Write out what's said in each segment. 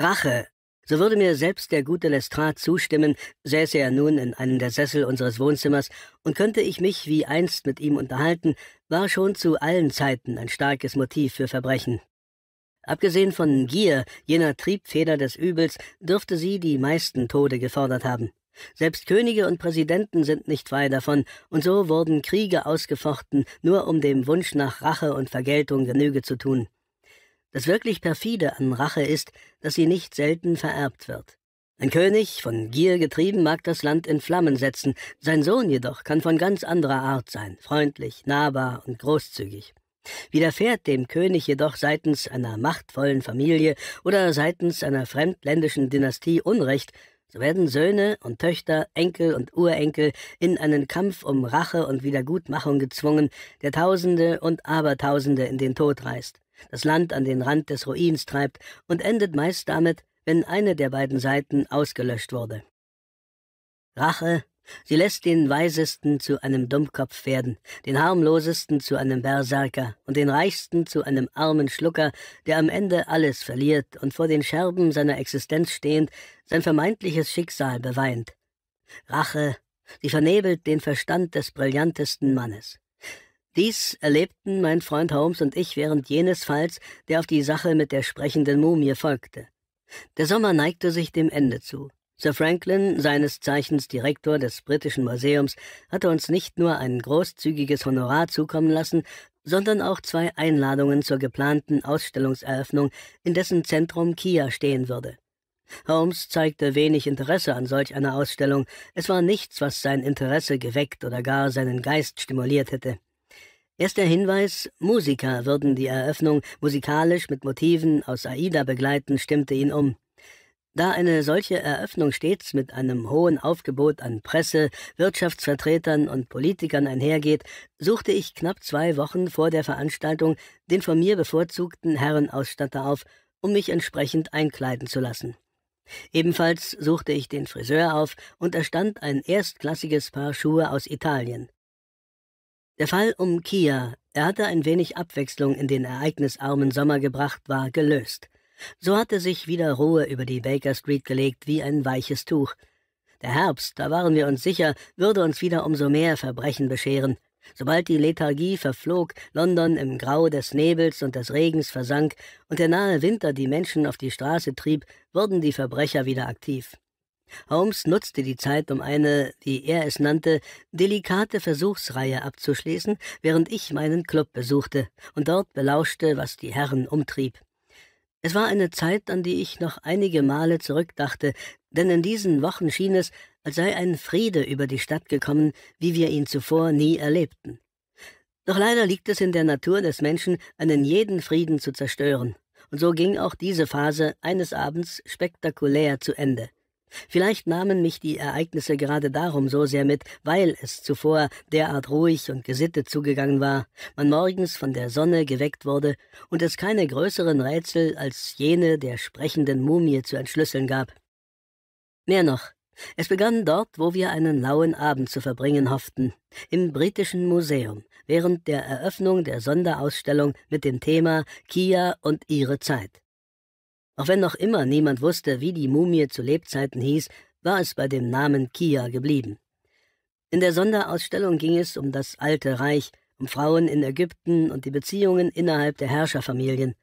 Rache. So würde mir selbst der gute Lestrade zustimmen, säße er nun in einem der Sessel unseres Wohnzimmers und könnte ich mich wie einst mit ihm unterhalten, war schon zu allen Zeiten ein starkes Motiv für Verbrechen. Abgesehen von Gier, jener Triebfeder des Übels, dürfte sie die meisten Tode gefordert haben. Selbst Könige und Präsidenten sind nicht frei davon, und so wurden Kriege ausgefochten, nur um dem Wunsch nach Rache und Vergeltung Genüge zu tun. Das wirklich perfide an Rache ist, dass sie nicht selten vererbt wird. Ein König, von Gier getrieben, mag das Land in Flammen setzen, sein Sohn jedoch kann von ganz anderer Art sein, freundlich, nahbar und großzügig. Widerfährt dem König jedoch seitens einer machtvollen Familie oder seitens einer fremdländischen Dynastie Unrecht, so werden Söhne und Töchter, Enkel und Urenkel in einen Kampf um Rache und Wiedergutmachung gezwungen, der Tausende und Abertausende in den Tod reißt das Land an den Rand des Ruins treibt und endet meist damit, wenn eine der beiden Seiten ausgelöscht wurde. Rache, sie lässt den Weisesten zu einem Dummkopf werden, den Harmlosesten zu einem Berserker und den Reichsten zu einem armen Schlucker, der am Ende alles verliert und vor den Scherben seiner Existenz stehend sein vermeintliches Schicksal beweint. Rache, sie vernebelt den Verstand des brillantesten Mannes. Dies erlebten mein Freund Holmes und ich während jenes Falls, der auf die Sache mit der sprechenden Mumie folgte. Der Sommer neigte sich dem Ende zu. Sir Franklin, seines Zeichens Direktor des Britischen Museums, hatte uns nicht nur ein großzügiges Honorar zukommen lassen, sondern auch zwei Einladungen zur geplanten Ausstellungseröffnung, in dessen Zentrum Kia stehen würde. Holmes zeigte wenig Interesse an solch einer Ausstellung, es war nichts, was sein Interesse geweckt oder gar seinen Geist stimuliert hätte. Erster Hinweis, Musiker würden die Eröffnung musikalisch mit Motiven aus Aida begleiten, stimmte ihn um. Da eine solche Eröffnung stets mit einem hohen Aufgebot an Presse, Wirtschaftsvertretern und Politikern einhergeht, suchte ich knapp zwei Wochen vor der Veranstaltung den von mir bevorzugten Herrenausstatter auf, um mich entsprechend einkleiden zu lassen. Ebenfalls suchte ich den Friseur auf und erstand ein erstklassiges Paar Schuhe aus Italien. Der Fall um Kia, er hatte ein wenig Abwechslung in den ereignisarmen Sommer gebracht, war gelöst. So hatte sich wieder Ruhe über die Baker Street gelegt wie ein weiches Tuch. Der Herbst, da waren wir uns sicher, würde uns wieder umso mehr Verbrechen bescheren. Sobald die Lethargie verflog, London im Grau des Nebels und des Regens versank und der nahe Winter die Menschen auf die Straße trieb, wurden die Verbrecher wieder aktiv. Holmes nutzte die Zeit, um eine, wie er es nannte, delikate Versuchsreihe abzuschließen, während ich meinen Club besuchte und dort belauschte, was die Herren umtrieb. Es war eine Zeit, an die ich noch einige Male zurückdachte, denn in diesen Wochen schien es, als sei ein Friede über die Stadt gekommen, wie wir ihn zuvor nie erlebten. Doch leider liegt es in der Natur des Menschen, einen jeden Frieden zu zerstören, und so ging auch diese Phase eines Abends spektakulär zu Ende. Vielleicht nahmen mich die Ereignisse gerade darum so sehr mit, weil es zuvor derart ruhig und gesittet zugegangen war, man morgens von der Sonne geweckt wurde und es keine größeren Rätsel als jene der sprechenden Mumie zu entschlüsseln gab. Mehr noch, es begann dort, wo wir einen lauen Abend zu verbringen hofften, im Britischen Museum, während der Eröffnung der Sonderausstellung mit dem Thema Kia und ihre Zeit. Auch wenn noch immer niemand wusste, wie die Mumie zu Lebzeiten hieß, war es bei dem Namen Kia geblieben. In der Sonderausstellung ging es um das alte Reich, um Frauen in Ägypten und die Beziehungen innerhalb der Herrscherfamilien.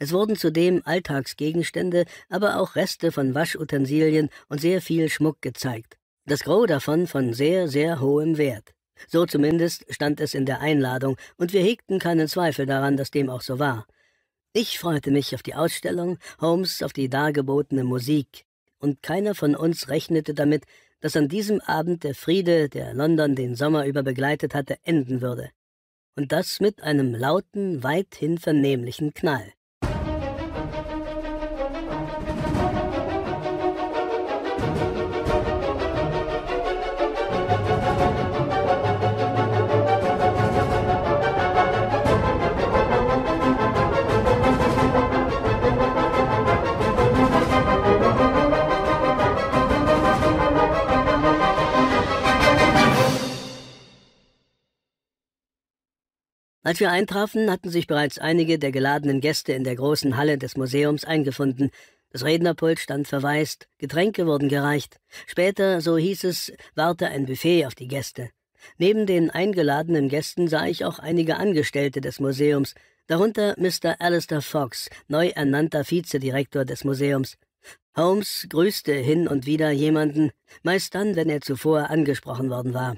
Es wurden zudem Alltagsgegenstände, aber auch Reste von Waschutensilien und sehr viel Schmuck gezeigt. Das Gros davon von sehr, sehr hohem Wert. So zumindest stand es in der Einladung, und wir hegten keinen Zweifel daran, dass dem auch so war. Ich freute mich auf die Ausstellung, Holmes auf die dargebotene Musik, und keiner von uns rechnete damit, dass an diesem Abend der Friede, der London den Sommer über begleitet hatte, enden würde. Und das mit einem lauten, weithin vernehmlichen Knall. Als wir eintrafen, hatten sich bereits einige der geladenen Gäste in der großen Halle des Museums eingefunden. Das Rednerpult stand verwaist, Getränke wurden gereicht. Später, so hieß es, warte ein Buffet auf die Gäste. Neben den eingeladenen Gästen sah ich auch einige Angestellte des Museums, darunter Mr. Alistair Fox, neu ernannter Vizedirektor des Museums. Holmes grüßte hin und wieder jemanden, meist dann, wenn er zuvor angesprochen worden war.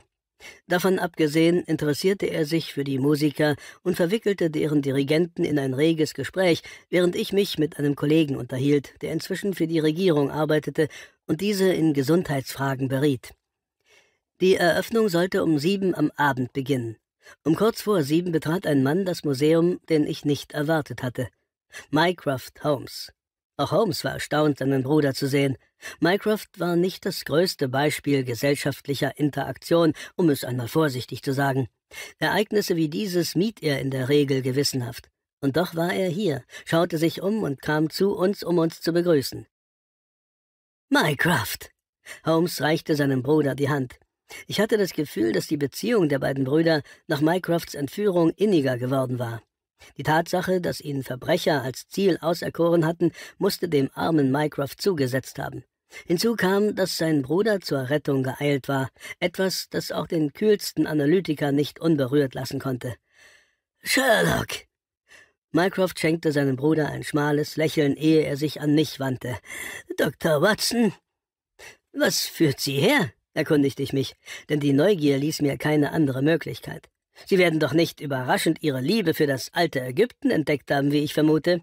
Davon abgesehen interessierte er sich für die Musiker und verwickelte deren Dirigenten in ein reges Gespräch, während ich mich mit einem Kollegen unterhielt, der inzwischen für die Regierung arbeitete und diese in Gesundheitsfragen beriet. Die Eröffnung sollte um sieben am Abend beginnen. Um kurz vor sieben betrat ein Mann das Museum, den ich nicht erwartet hatte. Mycroft Holmes. Auch Holmes war erstaunt, seinen Bruder zu sehen. Mycroft war nicht das größte Beispiel gesellschaftlicher Interaktion, um es einmal vorsichtig zu sagen. Ereignisse wie dieses mied er in der Regel gewissenhaft. Und doch war er hier, schaute sich um und kam zu uns, um uns zu begrüßen. Mycroft! Holmes reichte seinem Bruder die Hand. Ich hatte das Gefühl, dass die Beziehung der beiden Brüder nach Mycrofts Entführung inniger geworden war. Die Tatsache, dass ihn Verbrecher als Ziel auserkoren hatten, musste dem armen Mycroft zugesetzt haben. Hinzu kam, dass sein Bruder zur Rettung geeilt war, etwas, das auch den kühlsten Analytiker nicht unberührt lassen konnte. Sherlock! Mycroft schenkte seinem Bruder ein schmales Lächeln, ehe er sich an mich wandte. Dr. Watson! Was führt Sie her? erkundigte ich mich, denn die Neugier ließ mir keine andere Möglichkeit. Sie werden doch nicht überraschend Ihre Liebe für das alte Ägypten entdeckt haben, wie ich vermute.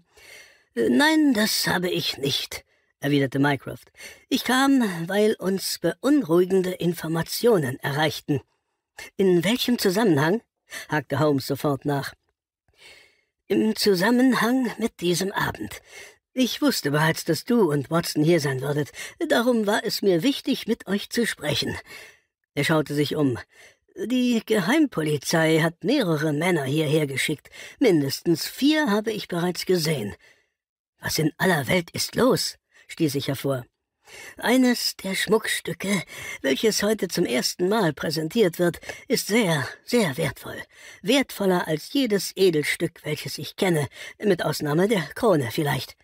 Äh, nein, das habe ich nicht, erwiderte Mycroft. Ich kam, weil uns beunruhigende Informationen erreichten. In welchem Zusammenhang? hakte Holmes sofort nach. Im Zusammenhang mit diesem Abend. Ich wusste bereits, dass du und Watson hier sein würdet. Darum war es mir wichtig, mit euch zu sprechen. Er schaute sich um. Die Geheimpolizei hat mehrere Männer hierher geschickt. Mindestens vier habe ich bereits gesehen. Was in aller Welt ist los? stieß ich hervor. Eines der Schmuckstücke, welches heute zum ersten Mal präsentiert wird, ist sehr, sehr wertvoll. Wertvoller als jedes Edelstück, welches ich kenne, mit Ausnahme der Krone vielleicht.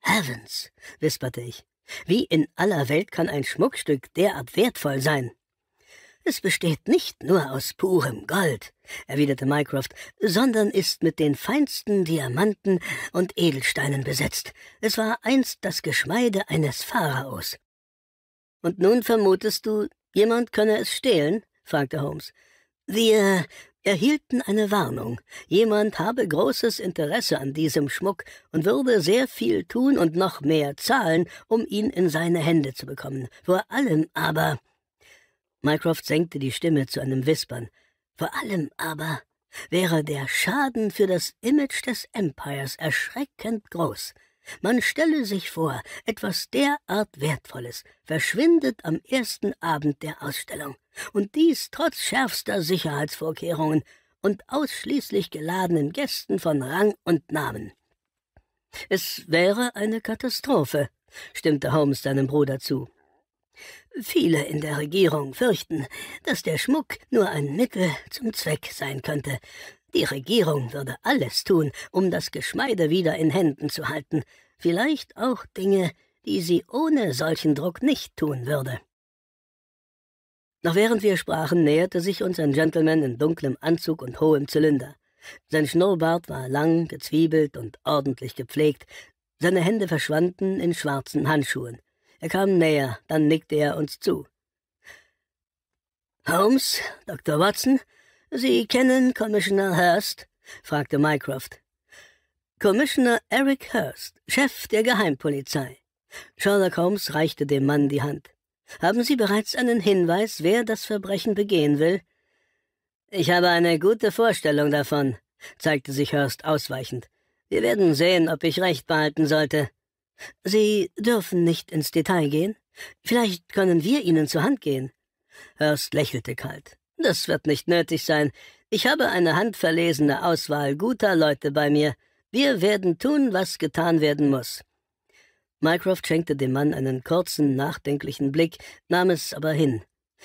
Heavens, wisperte ich. Wie in aller Welt kann ein Schmuckstück derart wertvoll sein? Es besteht nicht nur aus purem Gold, erwiderte Mycroft, sondern ist mit den feinsten Diamanten und Edelsteinen besetzt. Es war einst das Geschmeide eines Pharaos. Und nun vermutest du, jemand könne es stehlen? fragte Holmes. Wir erhielten eine Warnung. Jemand habe großes Interesse an diesem Schmuck und würde sehr viel tun und noch mehr zahlen, um ihn in seine Hände zu bekommen. Vor allem aber, Mycroft senkte die Stimme zu einem Wispern. Vor allem aber wäre der Schaden für das Image des Empires erschreckend groß. Man stelle sich vor, etwas derart Wertvolles verschwindet am ersten Abend der Ausstellung, und dies trotz schärfster Sicherheitsvorkehrungen und ausschließlich geladenen Gästen von Rang und Namen. Es wäre eine Katastrophe, stimmte Holmes seinem Bruder zu. Viele in der Regierung fürchten, dass der Schmuck nur ein Mittel zum Zweck sein könnte. Die Regierung würde alles tun, um das Geschmeide wieder in Händen zu halten, vielleicht auch Dinge, die sie ohne solchen Druck nicht tun würde. Noch während wir sprachen, näherte sich uns ein Gentleman in dunklem Anzug und hohem Zylinder. Sein Schnurrbart war lang, gezwiebelt und ordentlich gepflegt, seine Hände verschwanden in schwarzen Handschuhen. Er kam näher, dann nickte er uns zu. Holmes, Dr. Watson, Sie kennen Commissioner Hurst? fragte Mycroft. Commissioner Eric Hurst, Chef der Geheimpolizei. Sherlock Holmes reichte dem Mann die Hand. Haben Sie bereits einen Hinweis, wer das Verbrechen begehen will? Ich habe eine gute Vorstellung davon, zeigte sich Hurst ausweichend. Wir werden sehen, ob ich recht behalten sollte. Sie dürfen nicht ins Detail gehen. Vielleicht können wir Ihnen zur Hand gehen. Hurst lächelte kalt. Das wird nicht nötig sein. Ich habe eine handverlesene Auswahl guter Leute bei mir. Wir werden tun, was getan werden muss. Mycroft schenkte dem Mann einen kurzen, nachdenklichen Blick, nahm es aber hin.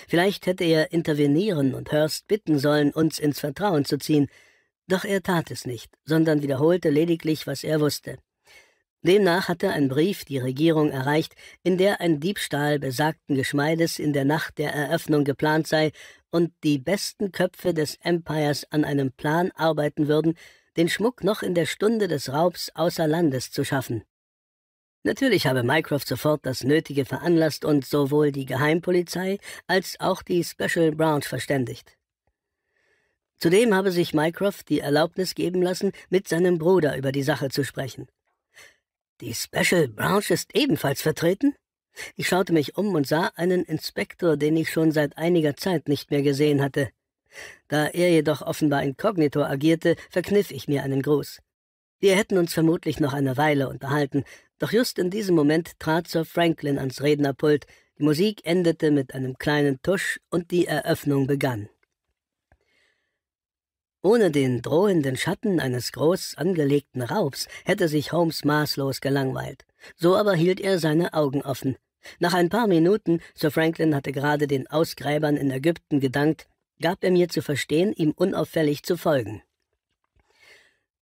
Vielleicht hätte er intervenieren und Hurst bitten sollen, uns ins Vertrauen zu ziehen, doch er tat es nicht, sondern wiederholte lediglich, was er wusste. Demnach hatte ein Brief die Regierung erreicht, in der ein Diebstahl besagten Geschmeides in der Nacht der Eröffnung geplant sei und die besten Köpfe des Empires an einem Plan arbeiten würden, den Schmuck noch in der Stunde des Raubs außer Landes zu schaffen. Natürlich habe Mycroft sofort das Nötige veranlasst und sowohl die Geheimpolizei als auch die Special Branch verständigt. Zudem habe sich Mycroft die Erlaubnis geben lassen, mit seinem Bruder über die Sache zu sprechen. Die Special Branch ist ebenfalls vertreten? Ich schaute mich um und sah einen Inspektor, den ich schon seit einiger Zeit nicht mehr gesehen hatte. Da er jedoch offenbar inkognito agierte, verkniff ich mir einen Gruß. Wir hätten uns vermutlich noch eine Weile unterhalten, doch just in diesem Moment trat Sir Franklin ans Rednerpult, die Musik endete mit einem kleinen Tusch und die Eröffnung begann. Ohne den drohenden Schatten eines groß angelegten Raubs hätte sich Holmes maßlos gelangweilt. So aber hielt er seine Augen offen. Nach ein paar Minuten, Sir Franklin hatte gerade den Ausgräbern in Ägypten gedankt, gab er mir zu verstehen, ihm unauffällig zu folgen.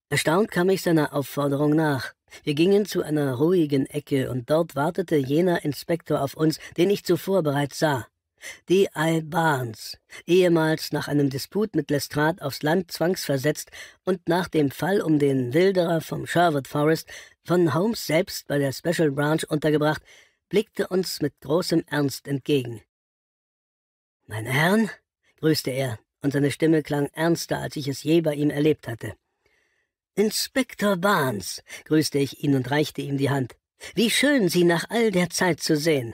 Erstaunt kam ich seiner Aufforderung nach. Wir gingen zu einer ruhigen Ecke, und dort wartete jener Inspektor auf uns, den ich zuvor bereits sah. Die Albans, ehemals nach einem Disput mit Lestrade aufs Land zwangsversetzt und nach dem Fall um den Wilderer vom Sherwood Forest von Holmes selbst bei der Special Branch untergebracht, blickte uns mit großem Ernst entgegen. Meine Herren, grüßte er, und seine Stimme klang ernster, als ich es je bei ihm erlebt hatte. Inspektor Barnes, grüßte ich ihn und reichte ihm die Hand. Wie schön, Sie nach all der Zeit zu sehen.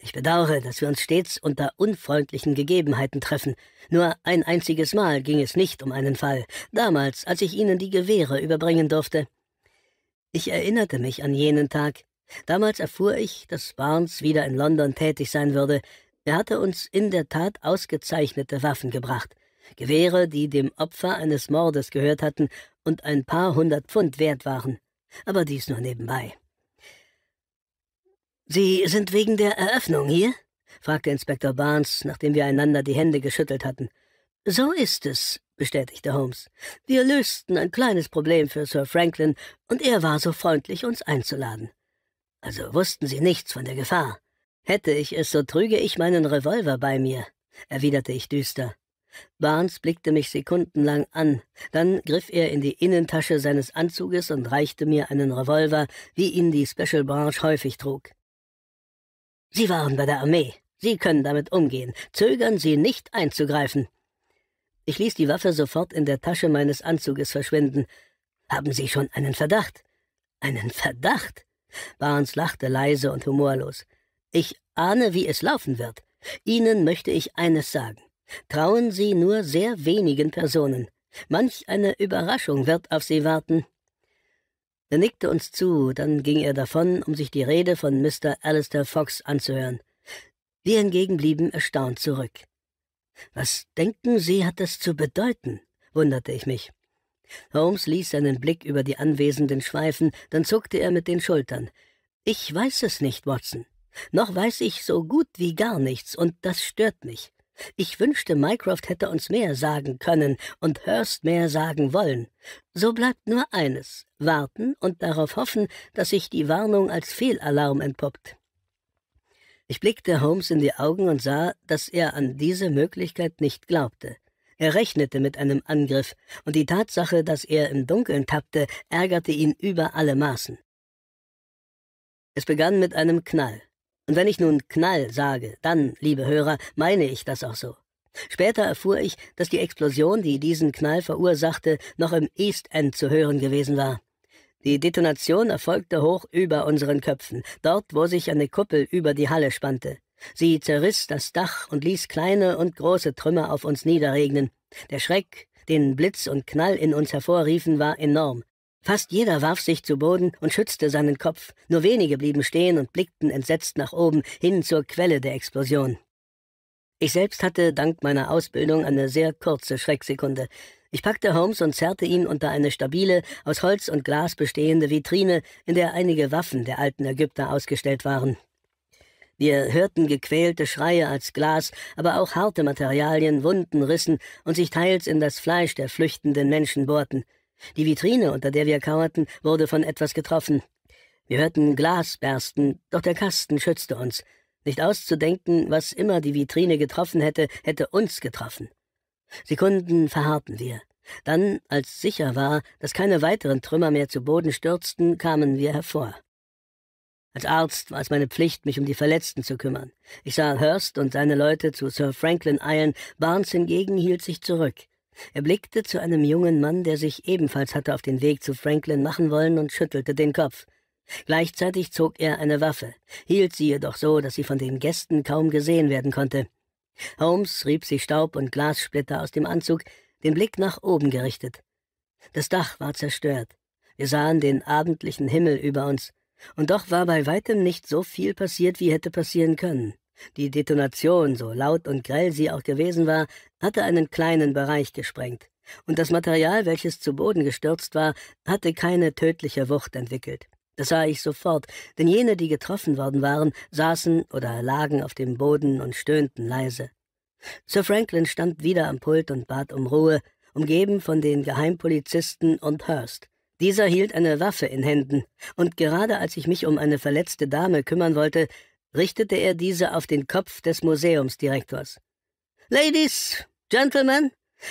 Ich bedauere, dass wir uns stets unter unfreundlichen Gegebenheiten treffen. Nur ein einziges Mal ging es nicht um einen Fall, damals, als ich Ihnen die Gewehre überbringen durfte. Ich erinnerte mich an jenen Tag. Damals erfuhr ich, dass Barnes wieder in London tätig sein würde. Er hatte uns in der Tat ausgezeichnete Waffen gebracht. Gewehre, die dem Opfer eines Mordes gehört hatten und ein paar hundert Pfund wert waren. Aber dies nur nebenbei. Sie sind wegen der Eröffnung hier? fragte Inspektor Barnes, nachdem wir einander die Hände geschüttelt hatten. So ist es, bestätigte Holmes. Wir lösten ein kleines Problem für Sir Franklin, und er war so freundlich, uns einzuladen. Also wussten Sie nichts von der Gefahr. Hätte ich es, so trüge ich meinen Revolver bei mir, erwiderte ich düster. Barnes blickte mich sekundenlang an, dann griff er in die Innentasche seines Anzuges und reichte mir einen Revolver, wie ihn die Special Branch häufig trug. Sie waren bei der Armee. Sie können damit umgehen. Zögern Sie nicht einzugreifen. Ich ließ die Waffe sofort in der Tasche meines Anzuges verschwinden. Haben Sie schon einen Verdacht? Einen Verdacht? Barnes lachte leise und humorlos. Ich ahne, wie es laufen wird. Ihnen möchte ich eines sagen. Trauen Sie nur sehr wenigen Personen. Manch eine Überraschung wird auf Sie warten. Er nickte uns zu, dann ging er davon, um sich die Rede von Mr. Alistair Fox anzuhören. Wir hingegen blieben erstaunt zurück. Was denken Sie, hat das zu bedeuten? wunderte ich mich. Holmes ließ seinen Blick über die Anwesenden schweifen, dann zuckte er mit den Schultern. Ich weiß es nicht, Watson. Noch weiß ich so gut wie gar nichts, und das stört mich. Ich wünschte, Mycroft hätte uns mehr sagen können und Hurst mehr sagen wollen. So bleibt nur eines, warten und darauf hoffen, dass sich die Warnung als Fehlalarm entpuppt. Ich blickte Holmes in die Augen und sah, dass er an diese Möglichkeit nicht glaubte. Er rechnete mit einem Angriff, und die Tatsache, dass er im Dunkeln tappte, ärgerte ihn über alle Maßen. Es begann mit einem Knall. Und wenn ich nun Knall sage, dann, liebe Hörer, meine ich das auch so. Später erfuhr ich, dass die Explosion, die diesen Knall verursachte, noch im East End zu hören gewesen war. Die Detonation erfolgte hoch über unseren Köpfen, dort, wo sich eine Kuppel über die Halle spannte. Sie zerriss das Dach und ließ kleine und große Trümmer auf uns niederregnen. Der Schreck, den Blitz und Knall in uns hervorriefen, war enorm. Fast jeder warf sich zu Boden und schützte seinen Kopf, nur wenige blieben stehen und blickten entsetzt nach oben, hin zur Quelle der Explosion. Ich selbst hatte dank meiner Ausbildung eine sehr kurze Schrecksekunde. Ich packte Holmes und zerrte ihn unter eine stabile, aus Holz und Glas bestehende Vitrine, in der einige Waffen der alten Ägypter ausgestellt waren. Wir hörten gequälte Schreie als Glas, aber auch harte Materialien Wunden rissen und sich teils in das Fleisch der flüchtenden Menschen bohrten. Die Vitrine, unter der wir kauerten, wurde von etwas getroffen. Wir hörten Glas bersten, doch der Kasten schützte uns. Nicht auszudenken, was immer die Vitrine getroffen hätte, hätte uns getroffen. Sekunden verharrten wir. Dann, als sicher war, dass keine weiteren Trümmer mehr zu Boden stürzten, kamen wir hervor. Als Arzt war es meine Pflicht, mich um die Verletzten zu kümmern. Ich sah Hurst und seine Leute zu Sir Franklin eilen, Barnes hingegen hielt sich zurück. Er blickte zu einem jungen Mann, der sich ebenfalls hatte auf den Weg zu Franklin machen wollen, und schüttelte den Kopf. Gleichzeitig zog er eine Waffe, hielt sie jedoch so, dass sie von den Gästen kaum gesehen werden konnte. Holmes rieb sich Staub und Glassplitter aus dem Anzug, den Blick nach oben gerichtet. Das Dach war zerstört. Wir sahen den abendlichen Himmel über uns, und doch war bei weitem nicht so viel passiert, wie hätte passieren können. Die Detonation, so laut und grell sie auch gewesen war, hatte einen kleinen Bereich gesprengt, und das Material, welches zu Boden gestürzt war, hatte keine tödliche Wucht entwickelt. Das sah ich sofort, denn jene, die getroffen worden waren, saßen oder lagen auf dem Boden und stöhnten leise. Sir Franklin stand wieder am Pult und bat um Ruhe, umgeben von den Geheimpolizisten und Hurst. Dieser hielt eine Waffe in Händen, und gerade als ich mich um eine verletzte Dame kümmern wollte, richtete er diese auf den Kopf des Museumsdirektors. Ladies, Gentlemen,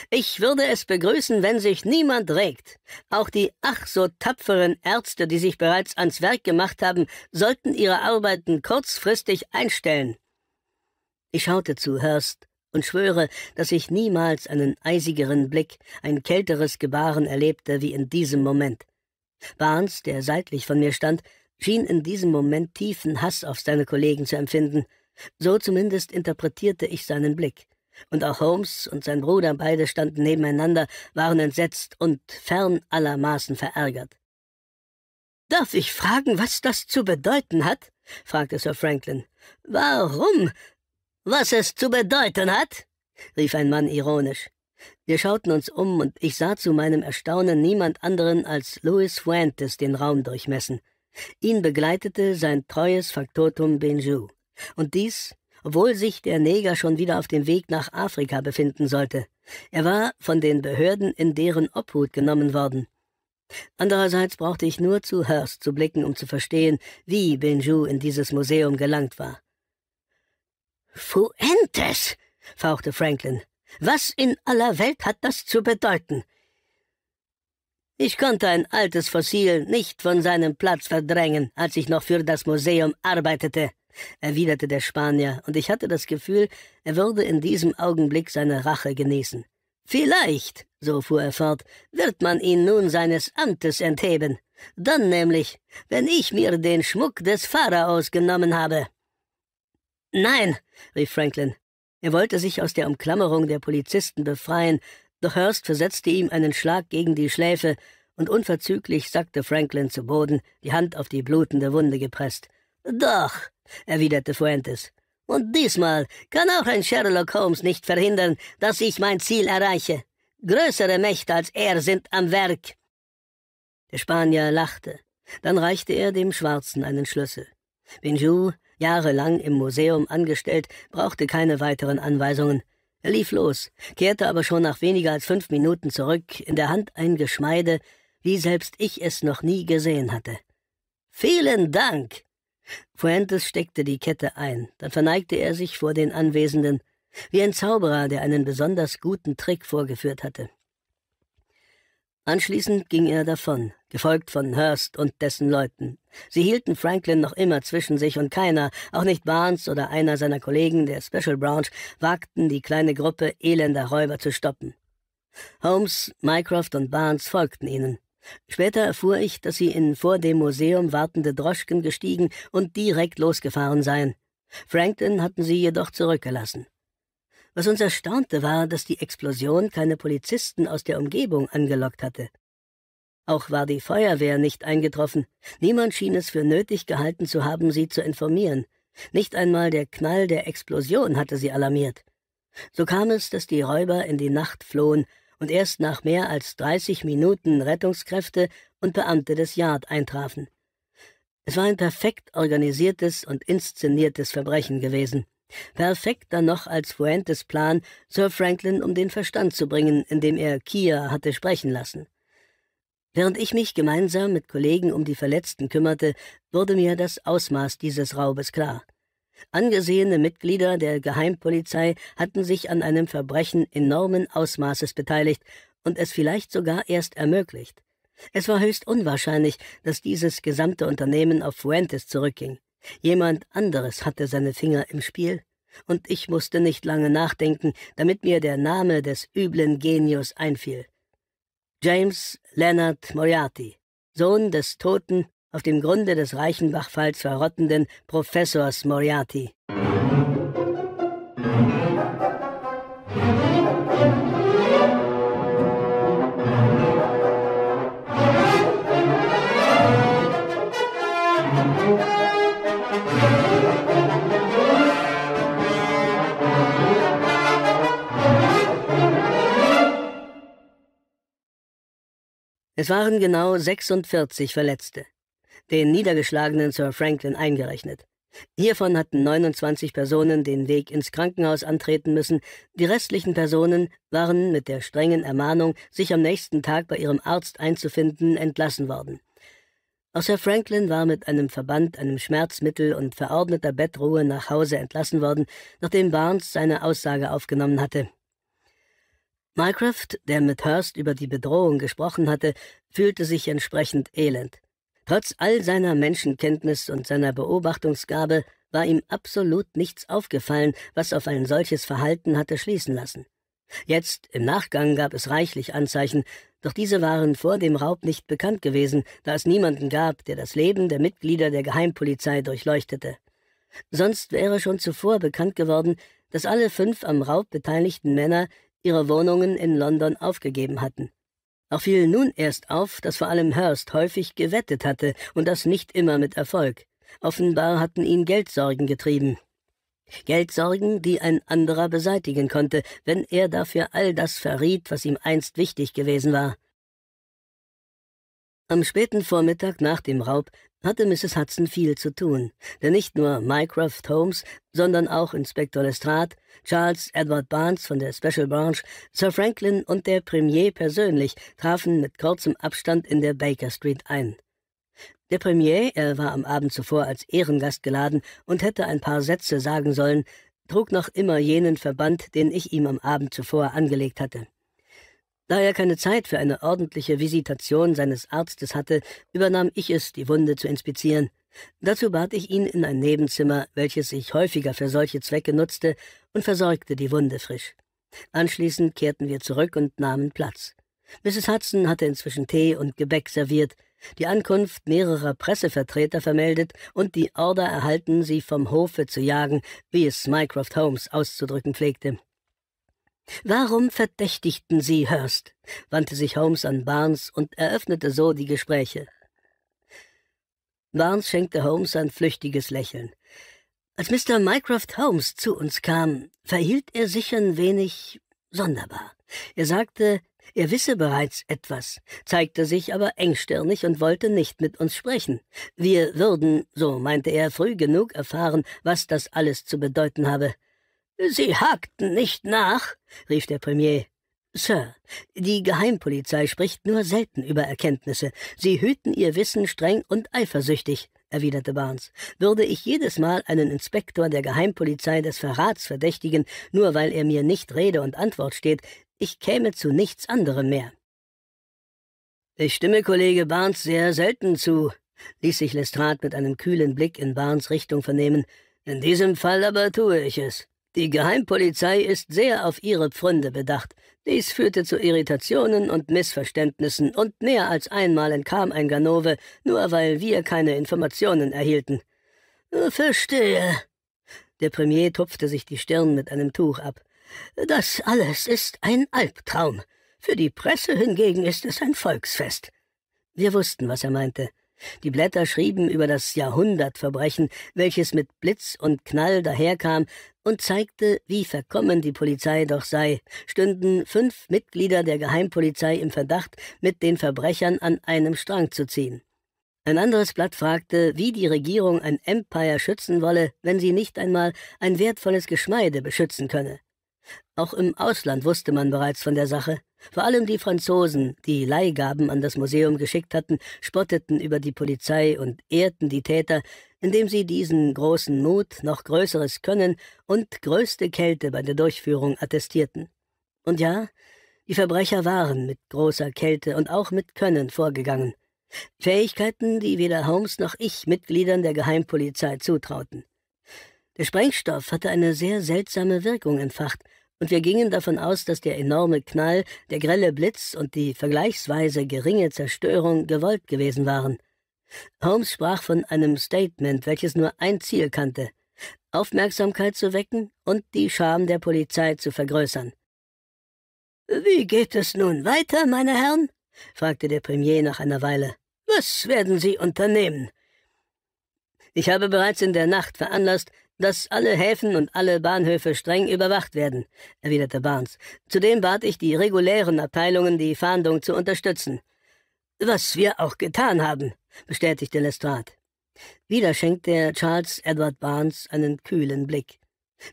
ich würde es begrüßen, wenn sich niemand regt. Auch die ach so tapferen Ärzte, die sich bereits ans Werk gemacht haben, sollten ihre Arbeiten kurzfristig einstellen. Ich schaute zu Hurst und schwöre, dass ich niemals einen eisigeren Blick, ein kälteres Gebaren erlebte wie in diesem Moment. Barnes, der seitlich von mir stand, schien in diesem Moment tiefen Hass auf seine Kollegen zu empfinden. So zumindest interpretierte ich seinen Blick. Und auch Holmes und sein Bruder, beide standen nebeneinander, waren entsetzt und fern allermaßen verärgert. Darf ich fragen, was das zu bedeuten hat? fragte Sir Franklin. Warum? Was es zu bedeuten hat? rief ein Mann ironisch. Wir schauten uns um, und ich sah zu meinem Erstaunen niemand anderen als Louis Fuentes den Raum durchmessen. Ihn begleitete sein treues Faktotum Benju. Und dies, obwohl sich der Neger schon wieder auf dem Weg nach Afrika befinden sollte. Er war von den Behörden in deren Obhut genommen worden. Andererseits brauchte ich nur zu Hurst zu blicken, um zu verstehen, wie Benju in dieses Museum gelangt war. Fuentes, fauchte Franklin. Was in aller Welt hat das zu bedeuten? Ich konnte ein altes Fossil nicht von seinem Platz verdrängen, als ich noch für das Museum arbeitete, erwiderte der Spanier, und ich hatte das Gefühl, er würde in diesem Augenblick seine Rache genießen. Vielleicht, so fuhr er fort, wird man ihn nun seines Amtes entheben. Dann nämlich, wenn ich mir den Schmuck des Pharaos genommen habe. Nein, rief Franklin. Er wollte sich aus der Umklammerung der Polizisten befreien, doch Hurst versetzte ihm einen Schlag gegen die Schläfe, und unverzüglich sackte Franklin zu Boden, die Hand auf die blutende Wunde gepresst. Doch, erwiderte Fuentes. Und diesmal kann auch ein Sherlock Holmes nicht verhindern, dass ich mein Ziel erreiche. Größere Mächte als er sind am Werk. Der Spanier lachte. Dann reichte er dem Schwarzen einen Schlüssel. Benjou, jahrelang im Museum angestellt, brauchte keine weiteren Anweisungen. Er lief los, kehrte aber schon nach weniger als fünf Minuten zurück, in der Hand ein Geschmeide, wie selbst ich es noch nie gesehen hatte. Vielen Dank! Fuentes steckte die Kette ein, dann verneigte er sich vor den Anwesenden, wie ein Zauberer, der einen besonders guten Trick vorgeführt hatte. Anschließend ging er davon, gefolgt von Hurst und dessen Leuten. Sie hielten Franklin noch immer zwischen sich und keiner, auch nicht Barnes oder einer seiner Kollegen der Special Branch, wagten, die kleine Gruppe elender Räuber zu stoppen. Holmes, Mycroft und Barnes folgten ihnen. Später erfuhr ich, dass sie in vor dem Museum wartende Droschken gestiegen und direkt losgefahren seien. Franklin hatten sie jedoch zurückgelassen. Was uns erstaunte, war, dass die Explosion keine Polizisten aus der Umgebung angelockt hatte. Auch war die Feuerwehr nicht eingetroffen. Niemand schien es für nötig gehalten zu haben, sie zu informieren. Nicht einmal der Knall der Explosion hatte sie alarmiert. So kam es, dass die Räuber in die Nacht flohen und erst nach mehr als 30 Minuten Rettungskräfte und Beamte des Yard eintrafen. Es war ein perfekt organisiertes und inszeniertes Verbrechen gewesen. Perfekter noch als Fuentes Plan, Sir Franklin um den Verstand zu bringen, indem er Kia hatte sprechen lassen. Während ich mich gemeinsam mit Kollegen um die Verletzten kümmerte, wurde mir das Ausmaß dieses Raubes klar. Angesehene Mitglieder der Geheimpolizei hatten sich an einem Verbrechen enormen Ausmaßes beteiligt und es vielleicht sogar erst ermöglicht. Es war höchst unwahrscheinlich, dass dieses gesamte Unternehmen auf Fuentes zurückging. Jemand anderes hatte seine Finger im Spiel, und ich musste nicht lange nachdenken, damit mir der Name des üblen Genius einfiel. James Leonard Moriarty, Sohn des toten, auf dem Grunde des Reichenbachfalls verrottenden Professors Moriarty. Es waren genau 46 Verletzte, den niedergeschlagenen Sir Franklin eingerechnet. Hiervon hatten 29 Personen den Weg ins Krankenhaus antreten müssen, die restlichen Personen waren mit der strengen Ermahnung, sich am nächsten Tag bei ihrem Arzt einzufinden, entlassen worden. Auch Sir Franklin war mit einem Verband, einem Schmerzmittel und verordneter Bettruhe nach Hause entlassen worden, nachdem Barnes seine Aussage aufgenommen hatte. Mycroft, der mit Hurst über die Bedrohung gesprochen hatte, fühlte sich entsprechend elend. Trotz all seiner Menschenkenntnis und seiner Beobachtungsgabe war ihm absolut nichts aufgefallen, was auf ein solches Verhalten hatte schließen lassen. Jetzt, im Nachgang, gab es reichlich Anzeichen, doch diese waren vor dem Raub nicht bekannt gewesen, da es niemanden gab, der das Leben der Mitglieder der Geheimpolizei durchleuchtete. Sonst wäre schon zuvor bekannt geworden, dass alle fünf am Raub beteiligten Männer ihre Wohnungen in London aufgegeben hatten. Auch fiel nun erst auf, dass vor allem Hurst häufig gewettet hatte und das nicht immer mit Erfolg. Offenbar hatten ihn Geldsorgen getrieben. Geldsorgen, die ein anderer beseitigen konnte, wenn er dafür all das verriet, was ihm einst wichtig gewesen war. Am späten Vormittag nach dem Raub hatte Mrs. Hudson viel zu tun, denn nicht nur Mycroft Holmes, sondern auch Inspektor Lestrade, Charles Edward Barnes von der Special Branch, Sir Franklin und der Premier persönlich trafen mit kurzem Abstand in der Baker Street ein. Der Premier, er war am Abend zuvor als Ehrengast geladen und hätte ein paar Sätze sagen sollen, trug noch immer jenen Verband, den ich ihm am Abend zuvor angelegt hatte. Da er keine Zeit für eine ordentliche Visitation seines Arztes hatte, übernahm ich es, die Wunde zu inspizieren. Dazu bat ich ihn in ein Nebenzimmer, welches ich häufiger für solche Zwecke nutzte, und versorgte die Wunde frisch. Anschließend kehrten wir zurück und nahmen Platz. Mrs. Hudson hatte inzwischen Tee und Gebäck serviert, die Ankunft mehrerer Pressevertreter vermeldet und die Order erhalten, sie vom Hofe zu jagen, wie es Mycroft Holmes auszudrücken pflegte. Warum verdächtigten Sie Hurst? wandte sich Holmes an Barnes und eröffnete so die Gespräche. Barnes schenkte Holmes ein flüchtiges Lächeln. Als Mr. Mycroft Holmes zu uns kam, verhielt er sich ein wenig sonderbar. Er sagte, er wisse bereits etwas, zeigte sich aber engstirnig und wollte nicht mit uns sprechen. Wir würden, so meinte er, früh genug erfahren, was das alles zu bedeuten habe. Sie hakten nicht nach, rief der Premier. Sir, die Geheimpolizei spricht nur selten über Erkenntnisse. Sie hüten ihr Wissen streng und eifersüchtig, erwiderte Barnes. Würde ich jedes Mal einen Inspektor der Geheimpolizei des Verrats verdächtigen, nur weil er mir nicht Rede und Antwort steht, ich käme zu nichts anderem mehr. Ich stimme Kollege Barnes sehr selten zu, ließ sich Lestrade mit einem kühlen Blick in Barnes Richtung vernehmen. In diesem Fall aber tue ich es. Die Geheimpolizei ist sehr auf ihre Pfründe bedacht. Dies führte zu Irritationen und Missverständnissen, und mehr als einmal entkam ein Ganove, nur weil wir keine Informationen erhielten. Verstehe. Der Premier tupfte sich die Stirn mit einem Tuch ab. Das alles ist ein Albtraum. Für die Presse hingegen ist es ein Volksfest. Wir wussten, was er meinte. Die Blätter schrieben über das Jahrhundertverbrechen, welches mit Blitz und Knall daherkam und zeigte, wie verkommen die Polizei doch sei, stünden fünf Mitglieder der Geheimpolizei im Verdacht, mit den Verbrechern an einem Strang zu ziehen. Ein anderes Blatt fragte, wie die Regierung ein Empire schützen wolle, wenn sie nicht einmal ein wertvolles Geschmeide beschützen könne. Auch im Ausland wusste man bereits von der Sache. Vor allem die Franzosen, die Leihgaben an das Museum geschickt hatten, spotteten über die Polizei und ehrten die Täter, indem sie diesen großen Mut, noch größeres Können und größte Kälte bei der Durchführung attestierten. Und ja, die Verbrecher waren mit großer Kälte und auch mit Können vorgegangen. Fähigkeiten, die weder Holmes noch ich Mitgliedern der Geheimpolizei zutrauten. Der Sprengstoff hatte eine sehr seltsame Wirkung entfacht, und wir gingen davon aus, dass der enorme Knall, der grelle Blitz und die vergleichsweise geringe Zerstörung gewollt gewesen waren. Holmes sprach von einem Statement, welches nur ein Ziel kannte Aufmerksamkeit zu wecken und die Scham der Polizei zu vergrößern. Wie geht es nun weiter, meine Herren? fragte der Premier nach einer Weile. Was werden Sie unternehmen? Ich habe bereits in der Nacht veranlasst, dass alle Häfen und alle Bahnhöfe streng überwacht werden, erwiderte Barnes. Zudem bat ich die regulären Abteilungen, die Fahndung zu unterstützen. Was wir auch getan haben, bestätigte Lestrade. Wieder schenkte er Charles Edward Barnes einen kühlen Blick.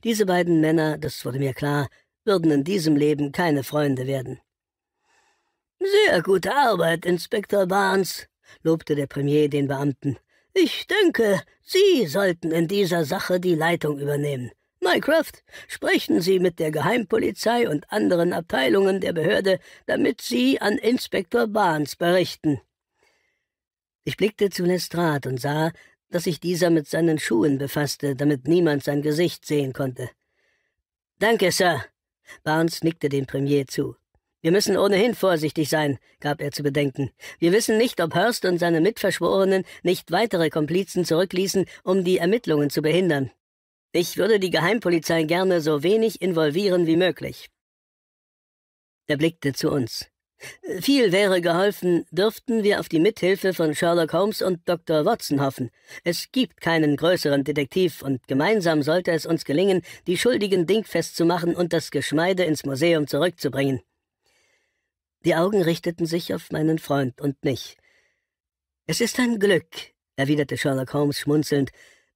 Diese beiden Männer, das wurde mir klar, würden in diesem Leben keine Freunde werden. Sehr gute Arbeit, Inspektor Barnes, lobte der Premier den Beamten. Ich denke, Sie sollten in dieser Sache die Leitung übernehmen. Mycroft, sprechen Sie mit der Geheimpolizei und anderen Abteilungen der Behörde, damit Sie an Inspektor Barnes berichten. Ich blickte zu Lestrade und sah, dass sich dieser mit seinen Schuhen befasste, damit niemand sein Gesicht sehen konnte. Danke, Sir. Barnes nickte dem Premier zu. Wir müssen ohnehin vorsichtig sein, gab er zu bedenken. Wir wissen nicht, ob Hurst und seine Mitverschworenen nicht weitere Komplizen zurückließen, um die Ermittlungen zu behindern. Ich würde die Geheimpolizei gerne so wenig involvieren wie möglich. Er blickte zu uns. Viel wäre geholfen, dürften wir auf die Mithilfe von Sherlock Holmes und Dr. Watson hoffen. Es gibt keinen größeren Detektiv, und gemeinsam sollte es uns gelingen, die Schuldigen dingfest zu machen und das Geschmeide ins Museum zurückzubringen. Die Augen richteten sich auf meinen Freund und mich. Es ist ein Glück, erwiderte Sherlock Holmes schmunzelnd,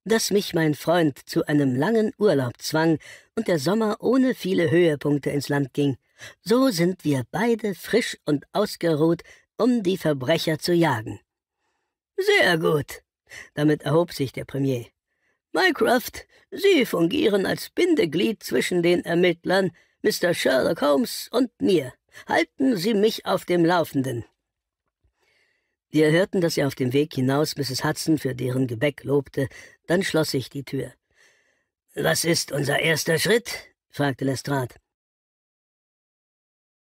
dass mich mein Freund zu einem langen Urlaub zwang und der Sommer ohne viele Höhepunkte ins Land ging. So sind wir beide frisch und ausgeruht, um die Verbrecher zu jagen. Sehr gut. Damit erhob sich der Premier. Mycroft, Sie fungieren als Bindeglied zwischen den Ermittlern, Mr. Sherlock Holmes und mir. Halten Sie mich auf dem Laufenden. Wir hörten, dass sie auf dem Weg hinaus Mrs. Hudson für deren Gebäck lobte, dann schloss ich die Tür. Was ist unser erster Schritt? fragte Lestrade.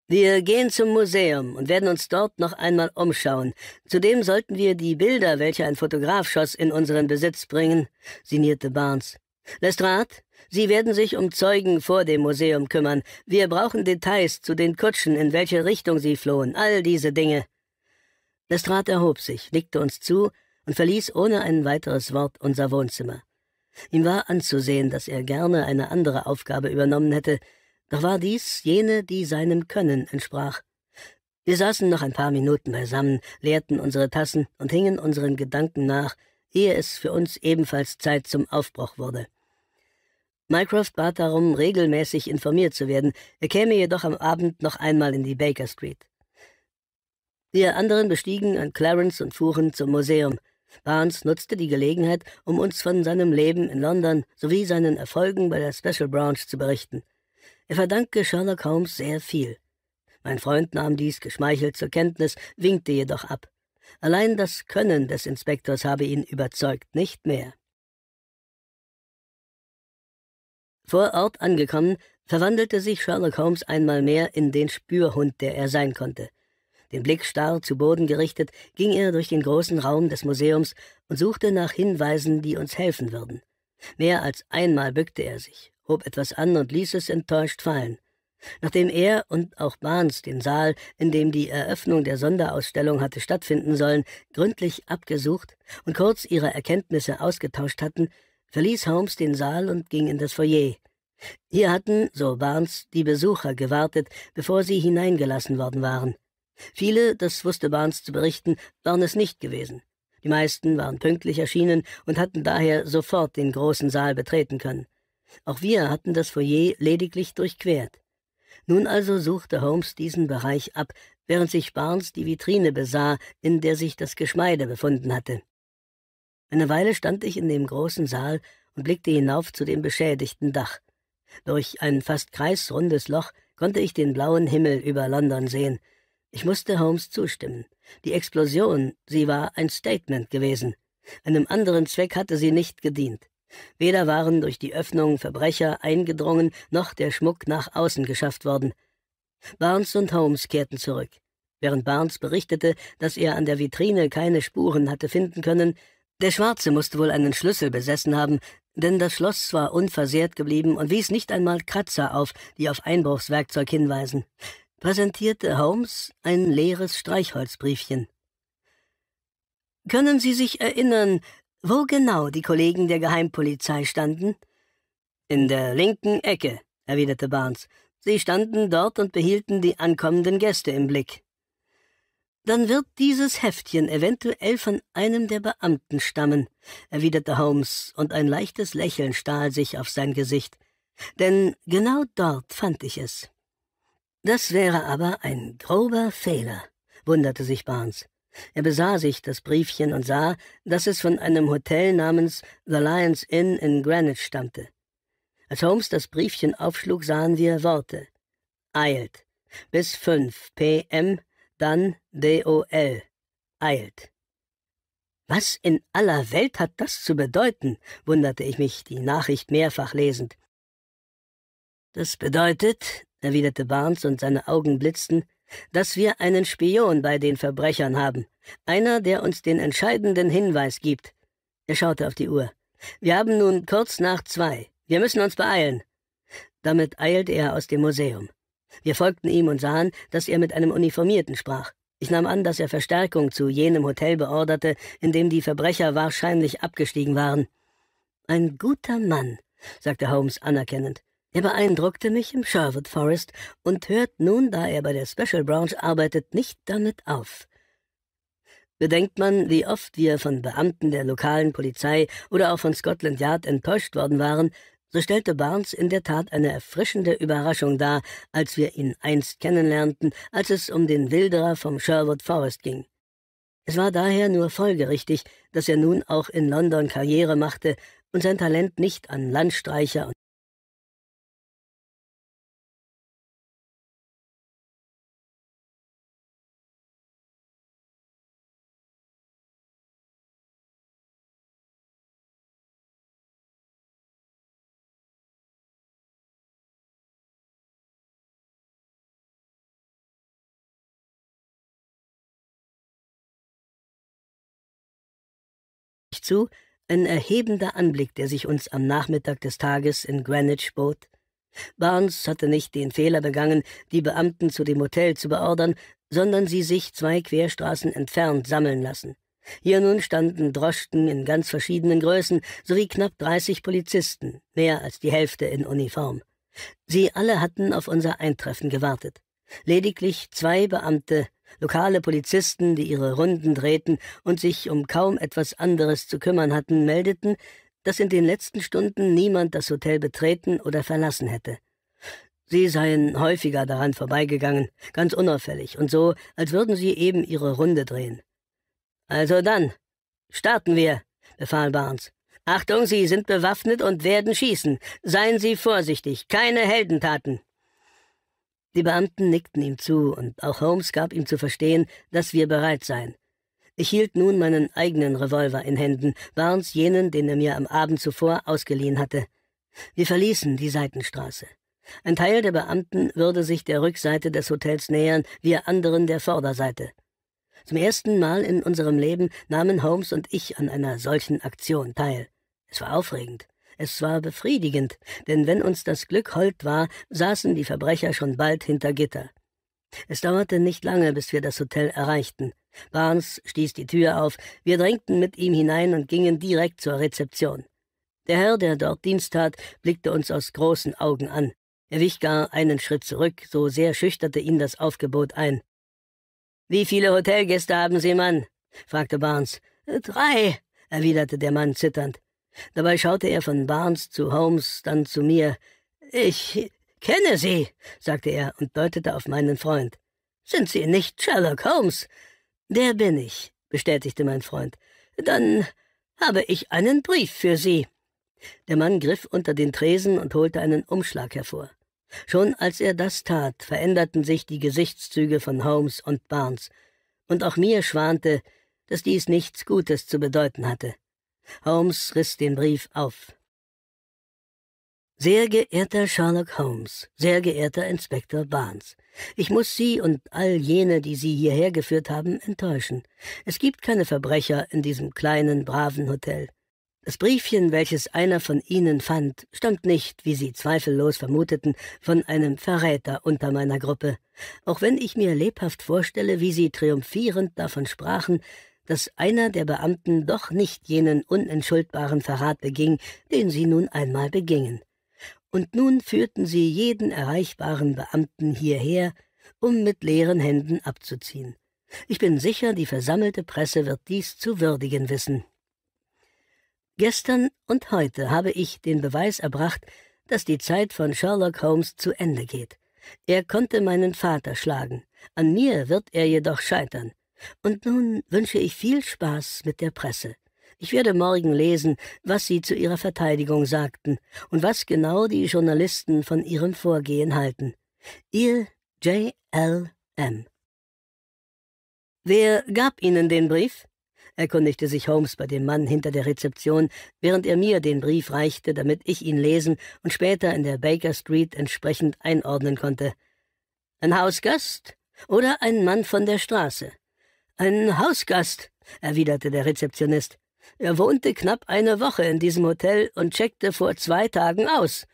Wir gehen zum Museum und werden uns dort noch einmal umschauen. Zudem sollten wir die Bilder, welche ein Fotograf schoss, in unseren Besitz bringen, signierte Barnes. Lestrade, Sie werden sich um Zeugen vor dem Museum kümmern. Wir brauchen Details zu den Kutschen, in welche Richtung sie flohen, all diese Dinge. Lestrade erhob sich, nickte uns zu und verließ ohne ein weiteres Wort unser Wohnzimmer. Ihm war anzusehen, dass er gerne eine andere Aufgabe übernommen hätte, doch war dies jene, die seinem Können entsprach. Wir saßen noch ein paar Minuten beisammen, leerten unsere Tassen und hingen unseren Gedanken nach, ehe es für uns ebenfalls Zeit zum Aufbruch wurde. Mycroft bat darum, regelmäßig informiert zu werden, er käme jedoch am Abend noch einmal in die Baker Street. Wir anderen bestiegen an Clarence und fuhren zum Museum. Barnes nutzte die Gelegenheit, um uns von seinem Leben in London sowie seinen Erfolgen bei der Special Branch zu berichten. Er verdankte Sherlock Holmes sehr viel. Mein Freund nahm dies geschmeichelt zur Kenntnis, winkte jedoch ab. Allein das Können des Inspektors habe ihn überzeugt, nicht mehr. Vor Ort angekommen, verwandelte sich Sherlock Holmes einmal mehr in den Spürhund, der er sein konnte. Den Blick starr zu Boden gerichtet, ging er durch den großen Raum des Museums und suchte nach Hinweisen, die uns helfen würden. Mehr als einmal bückte er sich, hob etwas an und ließ es enttäuscht fallen. Nachdem er und auch Barnes den Saal, in dem die Eröffnung der Sonderausstellung hatte stattfinden sollen, gründlich abgesucht und kurz ihre Erkenntnisse ausgetauscht hatten, verließ Holmes den Saal und ging in das Foyer. Hier hatten, so Barnes, die Besucher gewartet, bevor sie hineingelassen worden waren. Viele, das wusste Barnes zu berichten, waren es nicht gewesen. Die meisten waren pünktlich erschienen und hatten daher sofort den großen Saal betreten können. Auch wir hatten das Foyer lediglich durchquert. Nun also suchte Holmes diesen Bereich ab, während sich Barnes die Vitrine besah, in der sich das Geschmeide befunden hatte. Eine Weile stand ich in dem großen Saal und blickte hinauf zu dem beschädigten Dach. Durch ein fast kreisrundes Loch konnte ich den blauen Himmel über London sehen. Ich musste Holmes zustimmen. Die Explosion, sie war ein Statement gewesen. Einem anderen Zweck hatte sie nicht gedient. Weder waren durch die Öffnung Verbrecher eingedrungen, noch der Schmuck nach außen geschafft worden. Barnes und Holmes kehrten zurück. Während Barnes berichtete, dass er an der Vitrine keine Spuren hatte finden können, der Schwarze musste wohl einen Schlüssel besessen haben, denn das Schloss war unversehrt geblieben und wies nicht einmal Kratzer auf, die auf Einbruchswerkzeug hinweisen. Präsentierte Holmes ein leeres Streichholzbriefchen. Können Sie sich erinnern, wo genau die Kollegen der Geheimpolizei standen? In der linken Ecke, erwiderte Barnes. Sie standen dort und behielten die ankommenden Gäste im Blick. Dann wird dieses Heftchen eventuell von einem der Beamten stammen, erwiderte Holmes, und ein leichtes Lächeln stahl sich auf sein Gesicht. Denn genau dort fand ich es. Das wäre aber ein grober Fehler, wunderte sich Barnes. Er besah sich das Briefchen und sah, dass es von einem Hotel namens The Lions Inn in Greenwich stammte. Als Holmes das Briefchen aufschlug, sahen wir Worte. Eilt. Bis 5 p.m. Dann DOL. Eilt. Was in aller Welt hat das zu bedeuten? wunderte ich mich, die Nachricht mehrfach lesend. Das bedeutet, erwiderte Barnes und seine Augen blitzten, dass wir einen Spion bei den Verbrechern haben. Einer, der uns den entscheidenden Hinweis gibt. Er schaute auf die Uhr. Wir haben nun kurz nach zwei. Wir müssen uns beeilen. Damit eilte er aus dem Museum. Wir folgten ihm und sahen, dass er mit einem Uniformierten sprach. Ich nahm an, dass er Verstärkung zu jenem Hotel beorderte, in dem die Verbrecher wahrscheinlich abgestiegen waren. Ein guter Mann, sagte Holmes anerkennend. Er beeindruckte mich im Sherwood Forest und hört nun, da er bei der Special Branch arbeitet, nicht damit auf. Bedenkt man, wie oft wir von Beamten der lokalen Polizei oder auch von Scotland Yard enttäuscht worden waren, so stellte Barnes in der Tat eine erfrischende Überraschung dar, als wir ihn einst kennenlernten, als es um den Wilderer vom Sherwood Forest ging. Es war daher nur folgerichtig, dass er nun auch in London Karriere machte und sein Talent nicht an Landstreicher zu, ein erhebender Anblick, der sich uns am Nachmittag des Tages in Greenwich bot. Barnes hatte nicht den Fehler begangen, die Beamten zu dem Hotel zu beordern, sondern sie sich zwei Querstraßen entfernt sammeln lassen. Hier nun standen Droschken in ganz verschiedenen Größen sowie knapp 30 Polizisten, mehr als die Hälfte in Uniform. Sie alle hatten auf unser Eintreffen gewartet. Lediglich zwei Beamte lokale Polizisten, die ihre Runden drehten und sich um kaum etwas anderes zu kümmern hatten, meldeten, dass in den letzten Stunden niemand das Hotel betreten oder verlassen hätte. Sie seien häufiger daran vorbeigegangen, ganz unauffällig und so, als würden sie eben ihre Runde drehen. Also dann, starten wir, befahl Barnes. Achtung, Sie sind bewaffnet und werden schießen. Seien Sie vorsichtig, keine Heldentaten. Die Beamten nickten ihm zu, und auch Holmes gab ihm zu verstehen, dass wir bereit seien. Ich hielt nun meinen eigenen Revolver in Händen, Barnes jenen, den er mir am Abend zuvor ausgeliehen hatte. Wir verließen die Seitenstraße. Ein Teil der Beamten würde sich der Rückseite des Hotels nähern, wir anderen der Vorderseite. Zum ersten Mal in unserem Leben nahmen Holmes und ich an einer solchen Aktion teil. Es war aufregend. Es war befriedigend, denn wenn uns das Glück hold war, saßen die Verbrecher schon bald hinter Gitter. Es dauerte nicht lange, bis wir das Hotel erreichten. Barnes stieß die Tür auf, wir drängten mit ihm hinein und gingen direkt zur Rezeption. Der Herr, der dort Dienst tat, blickte uns aus großen Augen an. Er wich gar einen Schritt zurück, so sehr schüchterte ihn das Aufgebot ein. Wie viele Hotelgäste haben Sie, Mann? fragte Barnes. Drei, erwiderte der Mann zitternd. Dabei schaute er von Barnes zu Holmes, dann zu mir. Ich kenne Sie, sagte er und deutete auf meinen Freund. Sind Sie nicht Sherlock Holmes? Der bin ich, bestätigte mein Freund. Dann habe ich einen Brief für Sie. Der Mann griff unter den Tresen und holte einen Umschlag hervor. Schon als er das tat, veränderten sich die Gesichtszüge von Holmes und Barnes, und auch mir schwante, dass dies nichts Gutes zu bedeuten hatte. Holmes riss den Brief auf. Sehr geehrter Sherlock Holmes, sehr geehrter Inspektor Barnes, ich muss Sie und all jene, die Sie hierher geführt haben, enttäuschen. Es gibt keine Verbrecher in diesem kleinen, braven Hotel. Das Briefchen, welches einer von Ihnen fand, stammt nicht, wie Sie zweifellos vermuteten, von einem Verräter unter meiner Gruppe. Auch wenn ich mir lebhaft vorstelle, wie Sie triumphierend davon sprachen, dass einer der Beamten doch nicht jenen unentschuldbaren Verrat beging, den sie nun einmal begingen. Und nun führten sie jeden erreichbaren Beamten hierher, um mit leeren Händen abzuziehen. Ich bin sicher, die versammelte Presse wird dies zu würdigen wissen. Gestern und heute habe ich den Beweis erbracht, dass die Zeit von Sherlock Holmes zu Ende geht. Er konnte meinen Vater schlagen, an mir wird er jedoch scheitern. Und nun wünsche ich viel Spaß mit der Presse. Ich werde morgen lesen, was Sie zu Ihrer Verteidigung sagten und was genau die Journalisten von Ihrem Vorgehen halten. Ihr J. L. M. Wer gab Ihnen den Brief? erkundigte sich Holmes bei dem Mann hinter der Rezeption, während er mir den Brief reichte, damit ich ihn lesen und später in der Baker Street entsprechend einordnen konnte. Ein Hausgast oder ein Mann von der Straße? Ein Hausgast, erwiderte der Rezeptionist. Er wohnte knapp eine Woche in diesem Hotel und checkte vor zwei Tagen aus.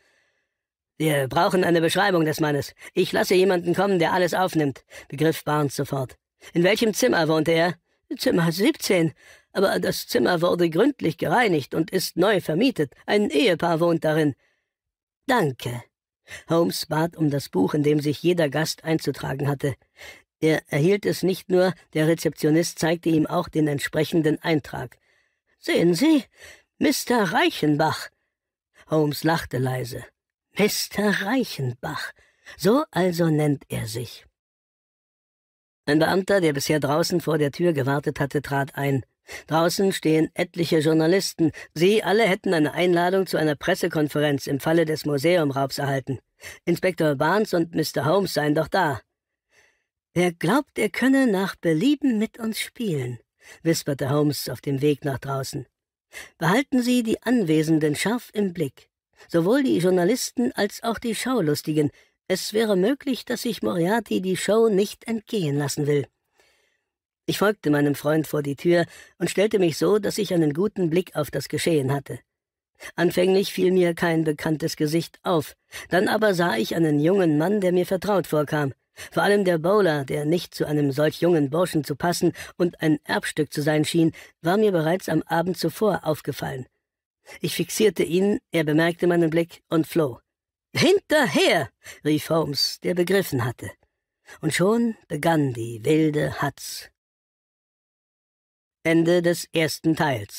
Wir brauchen eine Beschreibung des Mannes. Ich lasse jemanden kommen, der alles aufnimmt, begriff Barnes sofort. In welchem Zimmer wohnte er? Zimmer 17. Aber das Zimmer wurde gründlich gereinigt und ist neu vermietet. Ein Ehepaar wohnt darin. Danke. Holmes bat um das Buch, in dem sich jeder Gast einzutragen hatte. Er erhielt es nicht nur, der Rezeptionist zeigte ihm auch den entsprechenden Eintrag. Sehen Sie, Mr. Reichenbach. Holmes lachte leise. Mr. Reichenbach. So also nennt er sich. Ein Beamter, der bisher draußen vor der Tür gewartet hatte, trat ein. Draußen stehen etliche Journalisten. Sie alle hätten eine Einladung zu einer Pressekonferenz im Falle des Museumraubs erhalten. Inspektor Barnes und Mr. Holmes seien doch da. Er glaubt, er könne nach Belieben mit uns spielen, wisperte Holmes auf dem Weg nach draußen. Behalten Sie die Anwesenden scharf im Blick, sowohl die Journalisten als auch die Schaulustigen. Es wäre möglich, dass sich Moriarty die Show nicht entgehen lassen will. Ich folgte meinem Freund vor die Tür und stellte mich so, dass ich einen guten Blick auf das Geschehen hatte. Anfänglich fiel mir kein bekanntes Gesicht auf, dann aber sah ich einen jungen Mann, der mir vertraut vorkam. Vor allem der Bowler, der nicht zu einem solch jungen Burschen zu passen und ein Erbstück zu sein schien, war mir bereits am Abend zuvor aufgefallen. Ich fixierte ihn, er bemerkte meinen Blick und floh. Hinterher! rief Holmes, der begriffen hatte. Und schon begann die wilde Hatz. Ende des ersten Teils.